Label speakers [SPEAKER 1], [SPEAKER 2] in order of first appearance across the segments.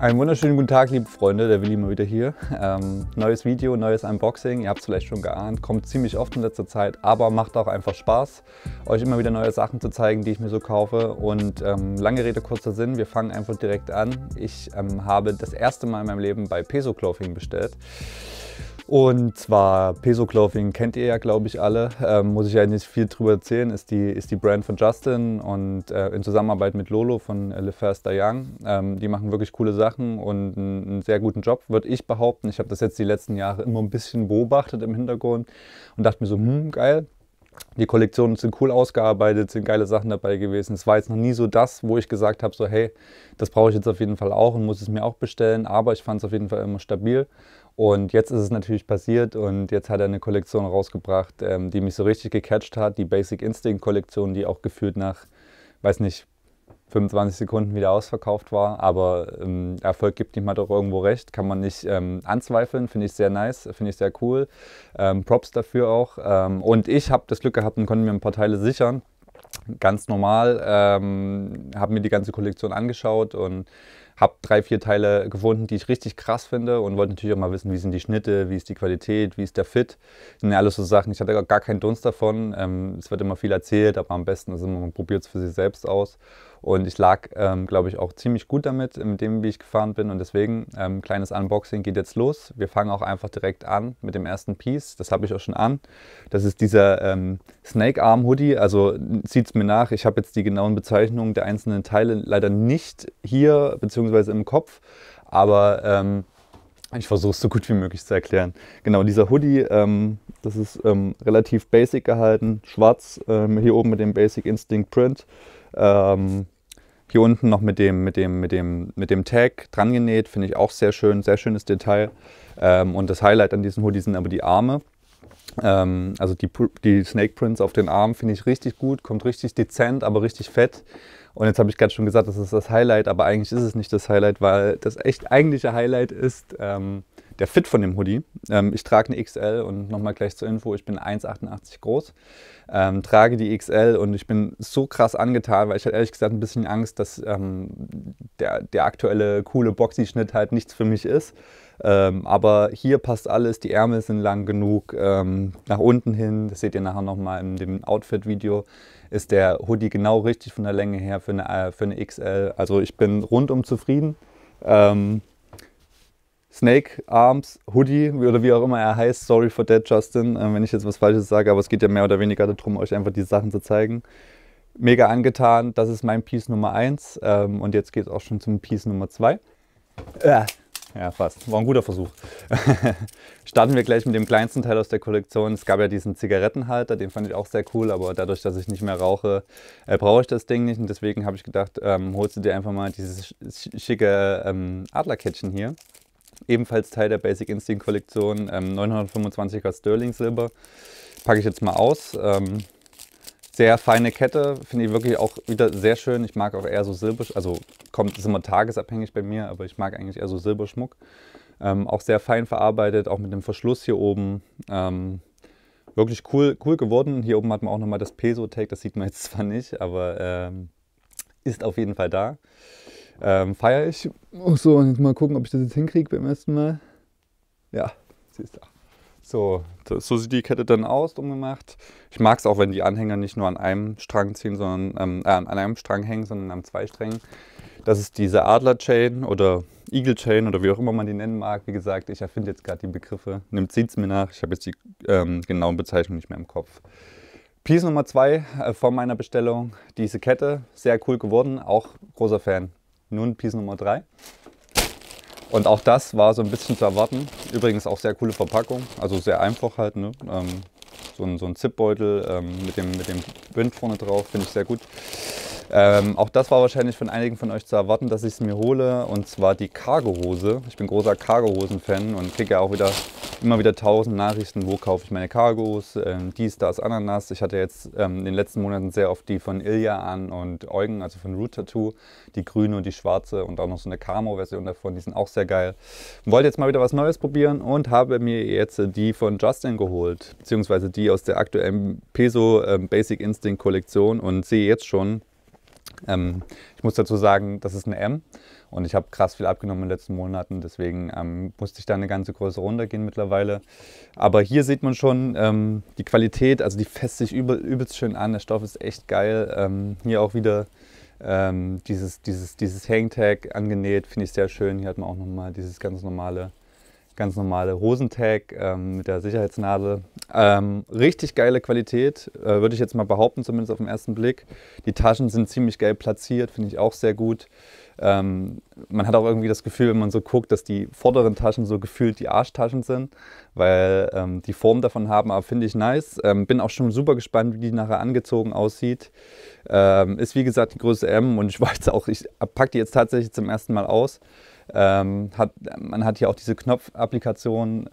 [SPEAKER 1] Einen wunderschönen guten Tag, liebe Freunde, der Willi mal wieder hier. Ähm, neues Video, neues Unboxing, ihr habt es vielleicht schon geahnt, kommt ziemlich oft in letzter Zeit, aber macht auch einfach Spaß, euch immer wieder neue Sachen zu zeigen, die ich mir so kaufe. Und ähm, lange Rede, kurzer Sinn, wir fangen einfach direkt an. Ich ähm, habe das erste Mal in meinem Leben bei Peso Clothing bestellt. Und zwar Peso Clothing kennt ihr ja, glaube ich, alle. Ähm, muss ich ja nicht viel drüber erzählen. Ist die, ist die Brand von Justin und äh, in Zusammenarbeit mit Lolo von Le First Young. Ähm, die machen wirklich coole Sachen und einen, einen sehr guten Job, würde ich behaupten. Ich habe das jetzt die letzten Jahre immer ein bisschen beobachtet im Hintergrund und dachte mir so, hm, geil. Die Kollektionen sind cool ausgearbeitet, sind geile Sachen dabei gewesen. Es war jetzt noch nie so das, wo ich gesagt habe, so hey, das brauche ich jetzt auf jeden Fall auch und muss es mir auch bestellen. Aber ich fand es auf jeden Fall immer stabil und jetzt ist es natürlich passiert und jetzt hat er eine Kollektion rausgebracht, ähm, die mich so richtig gecatcht hat, die Basic Instinct Kollektion, die auch gefühlt nach, weiß nicht, 25 Sekunden wieder ausverkauft war. Aber ähm, Erfolg gibt nicht mal doch irgendwo recht, kann man nicht ähm, anzweifeln, finde ich sehr nice, finde ich sehr cool. Ähm, Props dafür auch. Ähm, und ich habe das Glück gehabt und konnte mir ein paar Teile sichern. Ganz normal, ähm, habe mir die ganze Kollektion angeschaut und habe drei, vier Teile gefunden, die ich richtig krass finde und wollte natürlich auch mal wissen, wie sind die Schnitte, wie ist die Qualität, wie ist der Fit. Das sind ja alles so Sachen, ich hatte gar keinen Dunst davon. Ähm, es wird immer viel erzählt, aber am besten ist immer, man probiert es für sich selbst aus. Und ich lag, ähm, glaube ich, auch ziemlich gut damit, mit dem, wie ich gefahren bin. Und deswegen, ähm, kleines Unboxing geht jetzt los. Wir fangen auch einfach direkt an mit dem ersten Piece. Das habe ich auch schon an. Das ist dieser ähm, Snake Arm Hoodie. Also sieht es mir nach. Ich habe jetzt die genauen Bezeichnungen der einzelnen Teile leider nicht hier, beziehungsweise beziehungsweise im Kopf. Aber ähm, ich versuche es so gut wie möglich zu erklären. Genau, dieser Hoodie, ähm, das ist ähm, relativ basic gehalten, schwarz, ähm, hier oben mit dem Basic Instinct Print. Ähm, hier unten noch mit dem, mit dem, mit dem, mit dem Tag dran genäht, finde ich auch sehr schön, sehr schönes Detail. Ähm, und das Highlight an diesem Hoodie sind aber die Arme also die, die Snake Prints auf den Armen finde ich richtig gut, kommt richtig dezent, aber richtig fett. Und jetzt habe ich gerade schon gesagt, das ist das Highlight, aber eigentlich ist es nicht das Highlight, weil das echt eigentliche Highlight ist, ähm, der Fit von dem Hoodie. Ähm, ich trage eine XL und nochmal gleich zur Info, ich bin 1,88 groß, ähm, trage die XL und ich bin so krass angetan, weil ich hatte ehrlich gesagt ein bisschen Angst, dass ähm, der, der aktuelle coole Boxy-Schnitt halt nichts für mich ist. Ähm, aber hier passt alles, die Ärmel sind lang genug, ähm, nach unten hin, das seht ihr nachher nochmal in dem Outfit-Video, ist der Hoodie genau richtig von der Länge her für eine, äh, für eine XL. Also ich bin rundum zufrieden. Ähm, Snake Arms Hoodie oder wie auch immer er heißt. Sorry for that, Justin, äh, wenn ich jetzt was Falsches sage, aber es geht ja mehr oder weniger darum, euch einfach die Sachen zu zeigen. Mega angetan, das ist mein Piece Nummer 1 ähm, und jetzt geht es auch schon zum Piece Nummer 2. ja, fast. War ein guter Versuch. Starten wir gleich mit dem kleinsten Teil aus der Kollektion. Es gab ja diesen Zigarettenhalter, den fand ich auch sehr cool, aber dadurch, dass ich nicht mehr rauche, äh, brauche ich das Ding nicht. Und deswegen habe ich gedacht, ähm, holst du dir einfach mal dieses schicke ähm, Adlerkettchen hier ebenfalls Teil der Basic Instinct Kollektion, ähm, 925er Sterling Silber. Packe ich jetzt mal aus. Ähm, sehr feine Kette, finde ich wirklich auch wieder sehr schön. Ich mag auch eher so Silber, also kommt, ist immer tagesabhängig bei mir, aber ich mag eigentlich eher so Silberschmuck. Ähm, auch sehr fein verarbeitet, auch mit dem Verschluss hier oben. Ähm, wirklich cool, cool geworden. Hier oben hat man auch nochmal das Peso-Tag, das sieht man jetzt zwar nicht, aber ähm, ist auf jeden Fall da ähm, feiere ich. Oh, so, und jetzt mal gucken, ob ich das jetzt hinkriege beim ersten Mal. Ja, siehst du. So, das, so sieht die Kette dann aus, umgemacht. Ich mag es auch, wenn die Anhänger nicht nur an einem Strang ziehen, sondern ähm, äh, an einem Strang hängen, sondern an zwei Strängen. Das ist diese Adler-Chain oder Eagle-Chain oder wie auch immer man die nennen mag. Wie gesagt, ich erfinde jetzt gerade die Begriffe. Nimmt es mir nach. Ich habe jetzt die ähm, genauen Bezeichnungen nicht mehr im Kopf. Piece Nummer zwei äh, von meiner Bestellung, diese Kette, sehr cool geworden, auch großer Fan. Nun Piece Nummer 3. Und auch das war so ein bisschen zu erwarten. Übrigens auch sehr coole Verpackung, also sehr einfach halt. Ne? Ähm, so ein, so ein Zipbeutel ähm, mit, dem, mit dem Wind vorne drauf, finde ich sehr gut. Ähm, auch das war wahrscheinlich von einigen von euch zu erwarten, dass ich es mir hole. Und zwar die Cargohose. Ich bin großer cargohosen fan und kriege ja auch wieder immer wieder tausend Nachrichten, wo kaufe ich meine Cargos, ähm, dies, das, Ananas. Ich hatte jetzt ähm, in den letzten Monaten sehr oft die von Ilja an und Eugen, also von Root Tattoo, die grüne und die schwarze und auch noch so eine Camo-Version davon, die sind auch sehr geil. Wollte jetzt mal wieder was Neues probieren und habe mir jetzt die von Justin geholt, beziehungsweise die aus der aktuellen Peso ähm, Basic Instinct Kollektion und sehe jetzt schon, ähm, ich muss dazu sagen, das ist eine M und ich habe krass viel abgenommen in den letzten Monaten, deswegen ähm, musste ich da eine ganze Größe runtergehen mittlerweile. Aber hier sieht man schon ähm, die Qualität, also die fässt sich übel, übelst schön an, der Stoff ist echt geil. Ähm, hier auch wieder ähm, dieses, dieses, dieses Hangtag angenäht, finde ich sehr schön. Hier hat man auch nochmal dieses ganz normale ganz normale Hosentag ähm, mit der Sicherheitsnadel. Ähm, richtig geile Qualität, äh, würde ich jetzt mal behaupten, zumindest auf den ersten Blick. Die Taschen sind ziemlich geil platziert, finde ich auch sehr gut. Ähm, man hat auch irgendwie das Gefühl, wenn man so guckt, dass die vorderen Taschen so gefühlt die Arschtaschen sind, weil ähm, die Form davon haben, aber finde ich nice. Ähm, bin auch schon super gespannt, wie die nachher angezogen aussieht. Ähm, ist wie gesagt die Größe M und ich weiß auch, ich packe die jetzt tatsächlich zum ersten Mal aus. Ähm, hat, man hat hier auch diese Knopfapplikation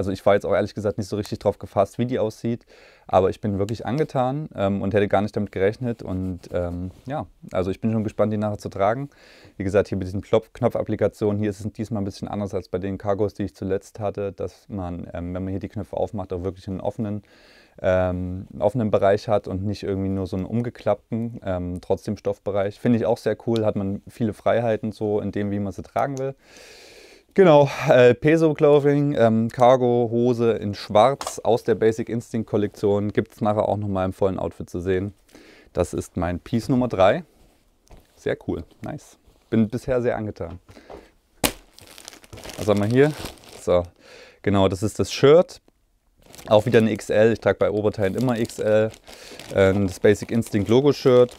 [SPEAKER 1] also ich war jetzt auch ehrlich gesagt nicht so richtig drauf gefasst, wie die aussieht, aber ich bin wirklich angetan ähm, und hätte gar nicht damit gerechnet. Und ähm, ja, also ich bin schon gespannt, die nachher zu tragen. Wie gesagt, hier mit diesen Knopfapplikationen, hier ist es diesmal ein bisschen anders als bei den Cargos, die ich zuletzt hatte, dass man, ähm, wenn man hier die Knöpfe aufmacht, auch wirklich einen offenen, ähm, einen offenen Bereich hat und nicht irgendwie nur so einen umgeklappten, ähm, trotzdem Stoffbereich. Finde ich auch sehr cool, hat man viele Freiheiten so in dem, wie man sie tragen will. Genau, äh, Peso Clothing, ähm, Cargo, Hose in schwarz aus der Basic Instinct Kollektion gibt es nachher auch nochmal im vollen Outfit zu sehen. Das ist mein Piece Nummer 3. Sehr cool, nice. Bin bisher sehr angetan. Was also haben wir hier? So, genau, das ist das Shirt. Auch wieder eine XL. Ich trage bei Oberteilen immer XL. Ähm, das Basic Instinct Logo Shirt.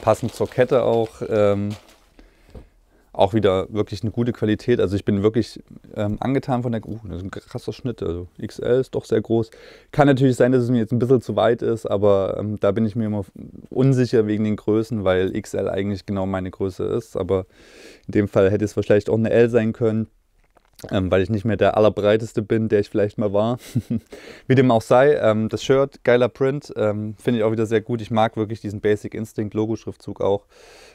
[SPEAKER 1] Passend zur Kette auch. Ähm, auch wieder wirklich eine gute Qualität. Also ich bin wirklich ähm, angetan von der, uh, das ist ein krasser Schnitt, also XL ist doch sehr groß. Kann natürlich sein, dass es mir jetzt ein bisschen zu weit ist, aber ähm, da bin ich mir immer unsicher wegen den Größen, weil XL eigentlich genau meine Größe ist. Aber in dem Fall hätte es vielleicht auch eine L sein können ähm, weil ich nicht mehr der allerbreiteste bin, der ich vielleicht mal war. Wie dem auch sei, ähm, das Shirt, geiler Print, ähm, finde ich auch wieder sehr gut. Ich mag wirklich diesen Basic Instinct Logo-Schriftzug auch,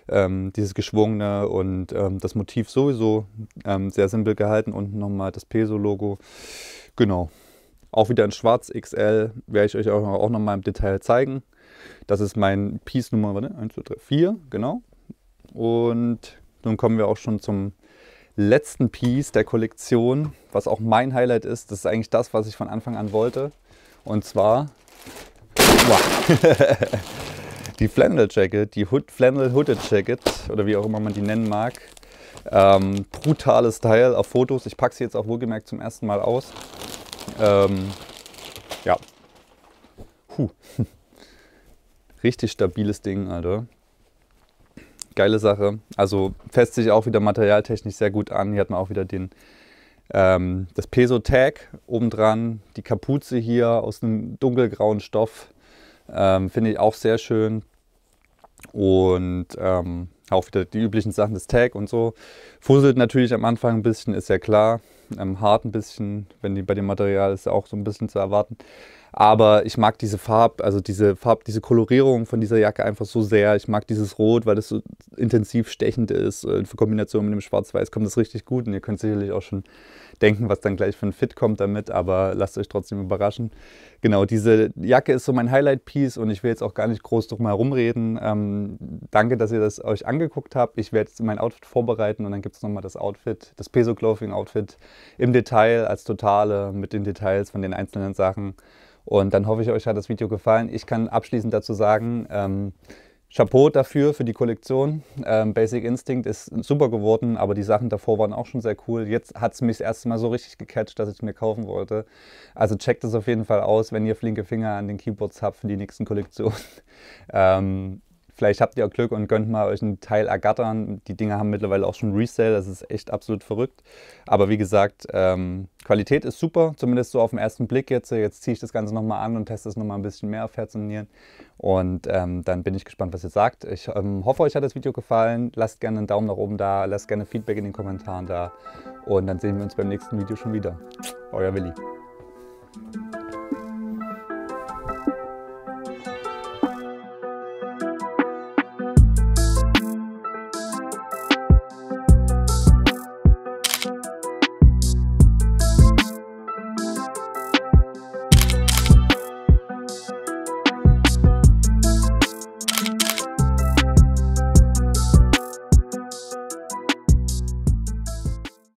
[SPEAKER 1] ähm, dieses geschwungene und ähm, das Motiv sowieso ähm, sehr simpel gehalten. Unten nochmal das Peso-Logo. Genau. Auch wieder in Schwarz XL werde ich euch auch, auch nochmal im Detail zeigen. Das ist mein Piece Nummer 1, 2, 3, 4, genau. Und nun kommen wir auch schon zum letzten Piece der Kollektion, was auch mein Highlight ist. Das ist eigentlich das, was ich von Anfang an wollte. Und zwar die Flannel Jacket, die Hood, Flannel Hooded Jacket oder wie auch immer man die nennen mag. Ähm, brutales Teil auf Fotos. Ich packe sie jetzt auch wohlgemerkt zum ersten Mal aus. Ähm, ja. Puh. Richtig stabiles Ding, Alter geile Sache. Also fest sich auch wieder materialtechnisch sehr gut an. Hier hat man auch wieder den, ähm, das Peso-Tag obendran, die Kapuze hier aus einem dunkelgrauen Stoff. Ähm, Finde ich auch sehr schön. Und ähm, auch wieder die üblichen Sachen das Tag und so. Fusselt natürlich am Anfang ein bisschen, ist ja klar. Ähm, hart ein bisschen, wenn die bei dem Material ist auch so ein bisschen zu erwarten. Aber ich mag diese Farb, also diese Farb, diese Kolorierung von dieser Jacke einfach so sehr. Ich mag dieses Rot, weil das so intensiv stechend ist. Äh, in Kombination mit dem Schwarz-Weiß kommt das richtig gut. Und ihr könnt sicherlich auch schon denken, was dann gleich für ein Fit kommt damit, aber lasst euch trotzdem überraschen genau, diese Jacke ist so mein Highlight-Piece und ich will jetzt auch gar nicht groß drum herum reden. Ähm, danke, dass ihr das euch angeguckt habt. Ich werde jetzt mein Outfit vorbereiten und dann gibt es nochmal das Outfit, das Peso Clothing Outfit im Detail, als totale, mit den Details von den einzelnen Sachen. Und dann hoffe ich, euch hat das Video gefallen. Ich kann abschließend dazu sagen, ähm, Chapeau dafür, für die Kollektion. Ähm, Basic Instinct ist super geworden, aber die Sachen davor waren auch schon sehr cool. Jetzt hat es mich das erste Mal so richtig gecatcht, dass ich mir kaufen wollte. Also checkt es auf jeden Fall aus, wenn ihr flinke Finger an den Keyboards habt für die nächsten Kollektionen. Ähm, Vielleicht habt ihr auch Glück und könnt mal euch einen Teil ergattern. Die Dinger haben mittlerweile auch schon Resale, das ist echt absolut verrückt. Aber wie gesagt, ähm, Qualität ist super, zumindest so auf den ersten Blick jetzt. Jetzt ziehe ich das Ganze nochmal an und teste es nochmal ein bisschen mehr auf Herz und Nieren. Und ähm, dann bin ich gespannt, was ihr sagt. Ich ähm, hoffe, euch hat das Video gefallen. Lasst gerne einen Daumen nach oben da, lasst gerne Feedback in den Kommentaren da. Und dann sehen wir uns beim nächsten Video schon wieder. Euer Willi.